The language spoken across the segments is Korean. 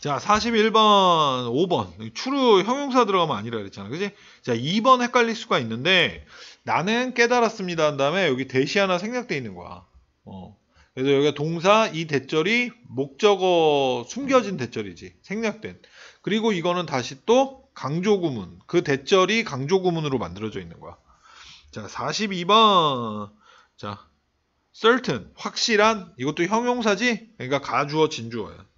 자, 41번, 5번. 추루 형용사 들어가면 아니라 그랬잖아. 그지? 자, 2번 헷갈릴 수가 있는데, 나는 깨달았습니다. 한 다음에 여기 대시 하나 생략돼 있는 거야. 어. 그래서 여기가 동사, 이 대절이 목적어, 숨겨진 대절이지. 생략된. 그리고 이거는 다시 또 강조구문. 그 대절이 강조구문으로 만들어져 있는 거야. 자, 42번. 자, certain. 확실한. 이것도 형용사지? 그러니까 가주어, 진주어야.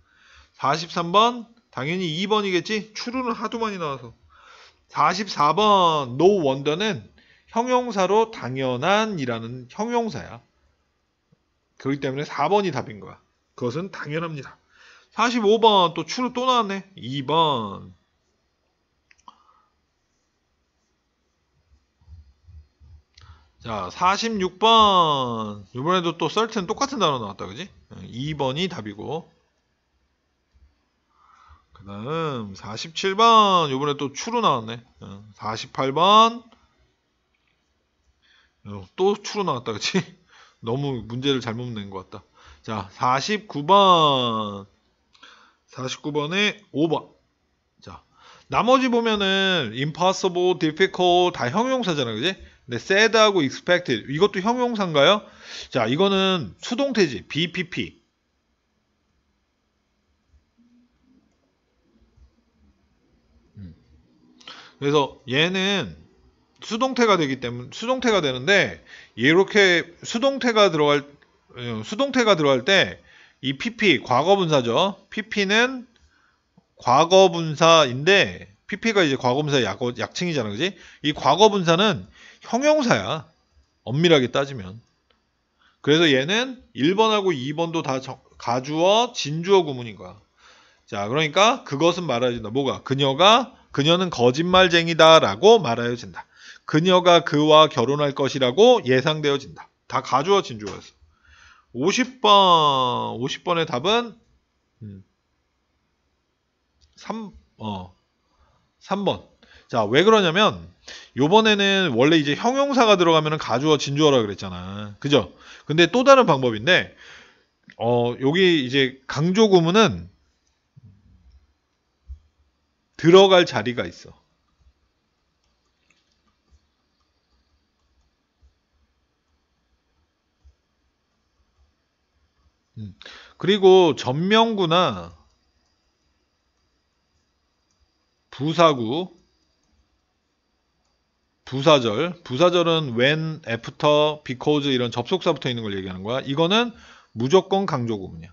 43번 당연히 2번이겠지? 추루는 하도 많이 나와서 44번 no wonder는 형용사로 당연한이라는 형용사야. 그렇기 때문에 4번이 답인 거야. 그것은 당연합니다. 45번 또 추루 또 나왔네. 2번. 4자 46번 이번에도 또 썰튼 똑같은 단어 나왔다 그지? 2번이 답이고 그 다음 47번 요번에 또 추로 나왔네 48번 음, 어, 또 추로 나왔다 그치 너무 문제를 잘못 낸 것 같다 자 49번 49번에 5번 자 나머지 보면은 impossible, difficult 다 형용사잖아 그지 근데 sad하고 expected 이것도 형용사인가요? 자 이거는 수동태지 BPP 그래서 얘는 수동태가 되기 때문에 수동태가 되는데 이렇게 수동태가 들어갈 어, 수동태가 들어갈 때 이 PP 과거분사죠. PP는 과거분사인데 PP가 이제 과거분사의 약, 약칭이잖아, 그지? 이 과거분사는 형용사야. 엄밀하게 따지면. 그래서 얘는 1번하고 2번도 다 정, 가주어, 진주어 구문인 거야. 자, 그러니까 그것은 말하지 않 뭐가? 그녀가 그녀는 거짓말쟁이다라고 말하여진다. 그녀가 그와 결혼할 것이라고 예상되어진다. 다 가주어진 주어였어. 50번, 50번의 답은 3, 음, 어, 3번. 자, 왜 그러냐면 요번에는 원래 이제 형용사가 들어가면 가주어 진주어라 그랬잖아. 그죠? 근데 또 다른 방법인데 어, 여기 이제 강조 구문은 들어갈 자리가 있어. 음. 그리고 전명구나 부사구 부사절 부사절은 when, after, because 이런 접속사 붙어 있는 걸 얘기하는 거야. 이거는 무조건 강조구문이야.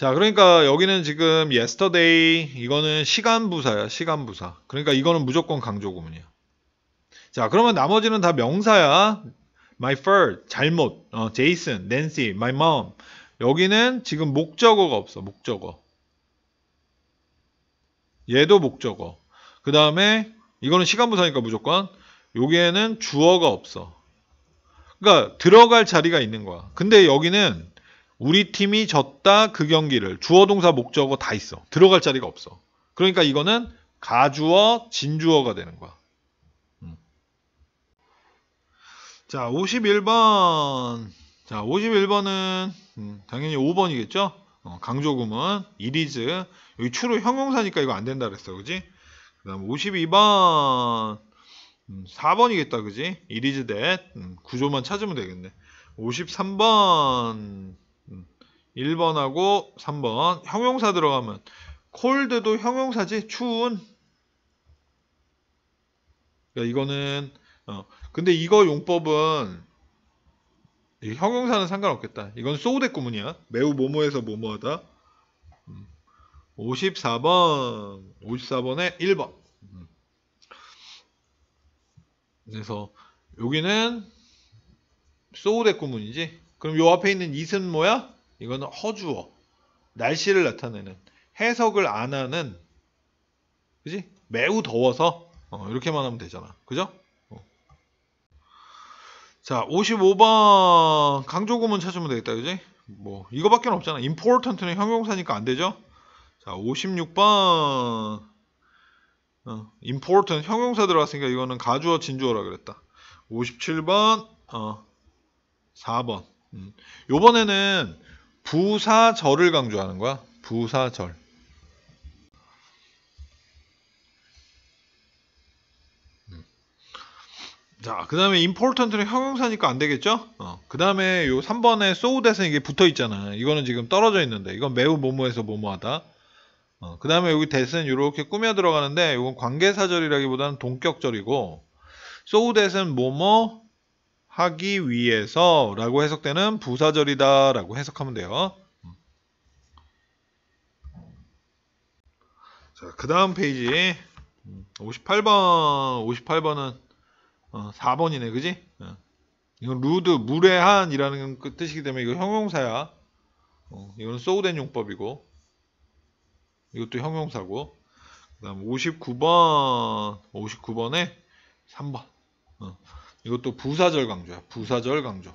자 그러니까 여기는 지금 yesterday 이거는 시간 부사야 시간 부사 그러니까 이거는 무조건 강조 구문이야 자 그러면 나머지는 다 명사야 my fur 잘못 어, Jason, Nancy, my mom 여기는 지금 목적어가 없어 목적어 얘도 목적어 그 다음에 이거는 시간 부사니까 무조건 여기에는 주어가 없어 그러니까 들어갈 자리가 있는 거야 근데 여기는 우리 팀이 졌다 그 경기를 주어 동사 목적어 다 있어. 들어갈 자리가 없어. 그러니까 이거는 가주어 진주어가 되는 거야. 음. 자, 51번. 자, 51번은 음, 당연히 5번이겠죠? 어, 강조구문 이리즈 여기 추로 형용사니까 이거 안 된다 그랬어. 그지? 그다음 52번 음, 4번이겠다. 그지? 이리즈 댓 음, 구조만 찾으면 되겠네. 53번 1번하고 3번 형용사 들어가면 콜드도 형용사지 추운 그러니까 이거는 어, 근데 이거 용법은 형용사는 상관없겠다 이건 소우대 구문이야 매우 모모에서 모모하다 54번 54번에 1번 그래서 여기는 소우대 구문이지 그럼 요 앞에 있는 이슨 뭐야? 이거는 허주어. 날씨를 나타내는 해석을 안 하는 그지? 매우 더워서 어, 이렇게만 하면 되잖아. 그죠? 어. 자, 55번 강조구문 찾으면 되겠다. 그지? 뭐 이거밖에 없잖아. important는 형용사니까 안 되죠? 자, 56번 어, important 형용사 들어갔으니까 이거는 가주어 진주어라 그랬다. 57번 어, 4번. 음. 요번에는 부사절을 강조하는 거야. 부사절. 음. 자, 그 다음에 important는 형용사니까 안 되겠죠? 어, 그 다음에 요 3번에 so that은 이게 붙어 있잖아. 이거는 지금 떨어져 있는데. 이건 매우 뭐뭐해서 뭐뭐하다. 어, 그 다음에 여기 that은 이렇게 꾸며 들어가는데, 이건 관계사절이라기보다는 동격절이고, so that은 뭐뭐, 하기 위해서 라고 해석되는 부사절이다 라고 해석하면 돼요. 자, 그 다음 페이지 58번 58번은 어, 4번이네 그지? 어. 이건 루드 무례한이라는 그 뜻이기 때문에 이거 형용사야 어, 이건 소우된 용법이고 이것도 형용사고 그 다음 59번 59번에 3번 어. 이것도 부사절 강조야. 부사절 강조.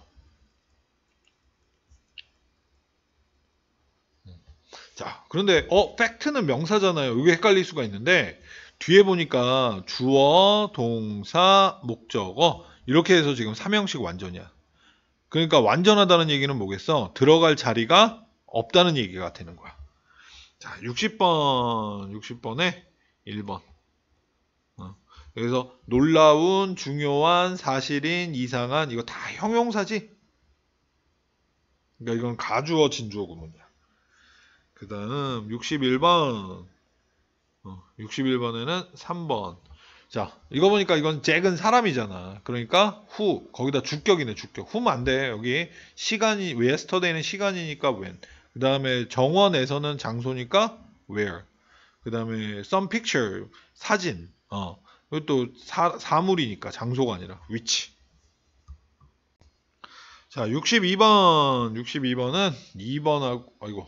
음. 자, 그런데 어, 팩트는 명사잖아요. 이게 헷갈릴 수가 있는데 뒤에 보니까 주어, 동사, 목적어 이렇게 해서 지금 삼형식 완전이야. 그러니까 완전하다는 얘기는 뭐겠어? 들어갈 자리가 없다는 얘기가 되는 거야. 자, 60번, 60번에 1번. 그래서 놀라운, 중요한, 사실인, 이상한 이거 다 형용사지. 그러니까 이건 가주어 진주어 구문이야. 그 다음 61번 61번에는 어, 3번 자 이거 보니까 이건 잭은 사람이잖아 그러니까 후 거기다 주격이네 주격 후면 안돼 여기 시간이 웨스터데이는 시간이니까 when 그 다음에 정원에서는 장소니까 where 그 다음에 some picture 사진 어 이것도 사, 사물이니까 장소가 아니라 위치 자 62번 62번은 2번하고 아이고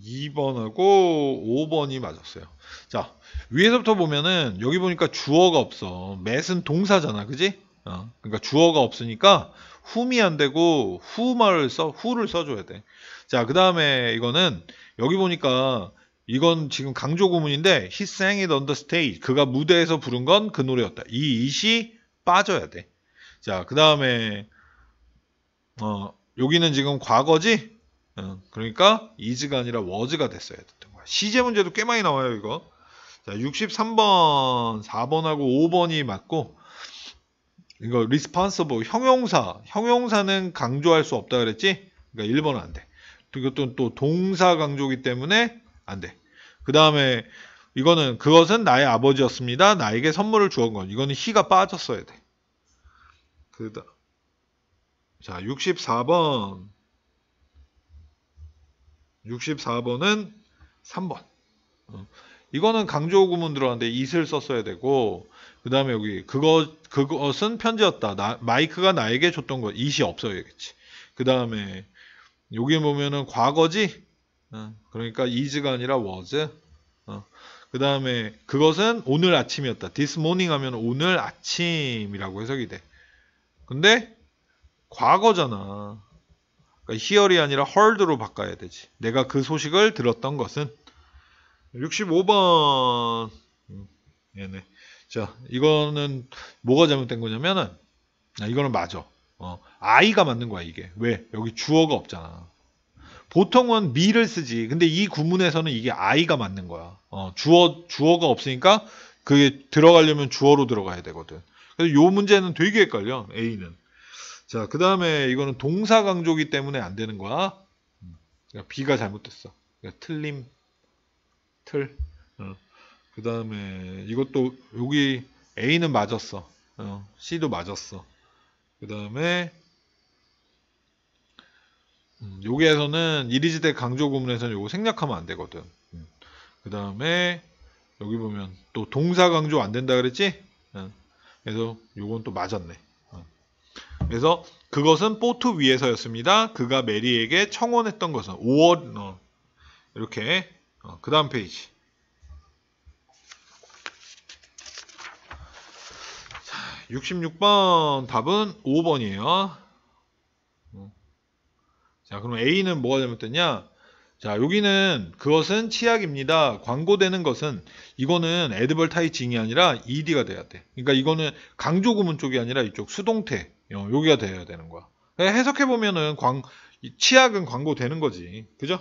2번하고 5번이 맞았어요 자 위에서부터 보면은 여기 보니까 주어가 없어 맷은 동사잖아 그지 어, 그러니까 주어가 없으니까 w h 이 안되고 후말을써후를 써줘야 돼 자 그 다음에 이거는 여기 보니까 이건 지금 강조 구문인데 he sang it on the stage. 그가 무대에서 부른 건 그 노래였다. 이 it이 빠져야 돼. 자, 그 다음에 어, 여기는 지금 과거지? 어, 그러니까 is가 아니라 was가 됐어야 됐던 거야. 시제 문제도 꽤 많이 나와요, 이거. 자, 63번, 4번하고 5번이 맞고 이거 responsible 형용사. 형용사는 강조할 수 없다 그랬지? 그러니까 1번은 안 돼. 이것도 또 동사 강조기 때문에 안 돼. 그 다음에 이거는 그것은 나의 아버지였습니다. 나에게 선물을 주었 건. 이거는 희가 빠졌어야 돼. 그다. 자, 64번. 64번은 3번. 이거는 강조 구문 들어왔는데 이슬 썼어야 되고 그 다음에 여기 그것 그것은 편지였다. 나, 마이크가 나에게 줬던 것 이시 없어야겠지. 그 다음에 여기 보면은 과거지 어, 그러니까 is가 아니라 was. 어, 그 다음에 그것은 오늘 아침이었다. this morning 하면 오늘 아침이라고 해석이 돼. 근데 과거잖아. 그러니까 hear이 아니라 heard로 바꿔야 되지. 내가 그 소식을 들었던 것은 65번 음, 얘네. 자, 이거는 뭐가 잘못된 거냐면은 아, 이거는 맞아. 어, I가 맞는 거야 이게. 왜? 여기 주어가 없잖아. 보통은 미를 쓰지. 근데 이 구문에서는 이게 I가 맞는 거야. 어, 주어, 주어가 없으니까 그게 들어가려면 주어로 들어가야 되거든. 그래서 요 문제는 되게 헷갈려. A는. 자, 그 다음에 이거는 동사 강조기 때문에 안 되는 거야. 음, 그러니까 B가 잘못됐어. 그러니까 틀림, 틀. 어. 그 다음에 이것도 여기 A는 맞았어. 어, C도 맞았어. 그 다음에 음, 여기에서는 이리지대 강조 구문에서는 이거 생략하면 안 되거든. 음. 그 다음에 여기 보면 또 동사 강조 안 된다 그랬지? 음. 그래서 이건또 맞았네. 그래서 그것은 포트 위에서였습니다. 그가 메리에게 청원했던 것은 5월 어, 이렇게 어, 그 다음 페이지. 66번 답은 5번이에요. 자 그럼 A는 뭐가 잘못됐냐? 자 여기는 그것은 치약입니다. 광고되는 것은 이거는 애드벌타이징이 아니라 ED가 돼야 돼. 그러니까 이거는 강조구문 쪽이 아니라 이쪽 수동태 어, 여기가 돼야 되는 거야. 그러니까 해석해 보면은 광 치약은 광고되는 거지. 그죠?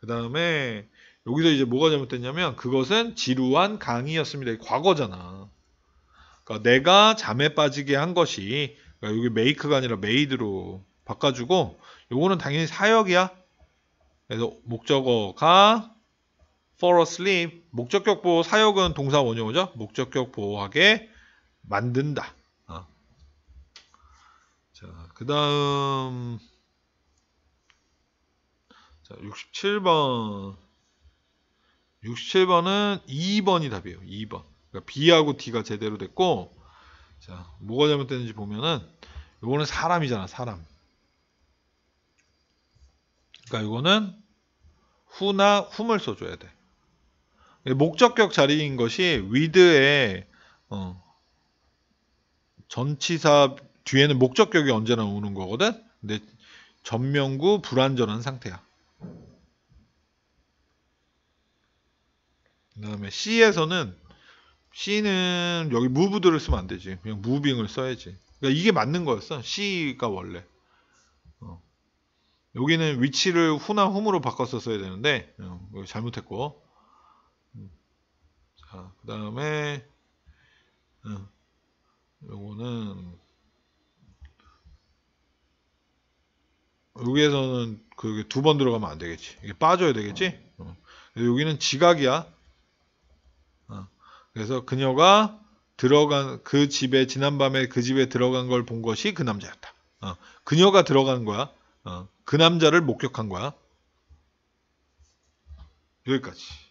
그 다음에 여기서 이제 뭐가 잘못됐냐면 그것은 지루한 강의였습니다. 과거잖아. 그러니까 내가 잠에 빠지게 한 것이 그러니까 여기 메이크가 아니라 메이드로 바꿔주고 요거는 당연히 사역이야. 그래서 목적어가 f o r l asleep 목적격 보호 사역은 동사 원형어죠. 목적격 보호하게 만든다. 어. 자, 그 다음 자, 67번 67번은 2번이 답이에요. 2번. 그러니까 B하고 D가 제대로 됐고 자, 뭐가 잘못됐는지 보면은 요거는 사람이잖아, 사람. 그러니까 이거는 후나 h u 을 써줘야 돼. 목적격 자리인 것이 with의 어, 전치사 뒤에는 목적격이 언제나 오는 거거든. 근데 전면구 불완전한 상태야. 그 다음에 C에서는 C는 여기 무브들을 쓰면 안 되지. 그냥 무빙을 써야지. 그러니까 이게 맞는 거였어. C가 원래. 여기는 위치를 후나 홈으로 바꿨었어야 되는데 어, 잘못했고 음. 자그 다음에 어, 요거는 여기에서는 그게 두 번 들어가면 안 되겠지 이게 빠져야 되겠지 어. 여기는 지각이야 그래서 그녀가 들어간 그 집에 지난밤에 그 집에 들어간 걸 본 것이 그 남자였다 그녀가 들어간 거야 어, 그 남자를 목격한 거야. 여기까지.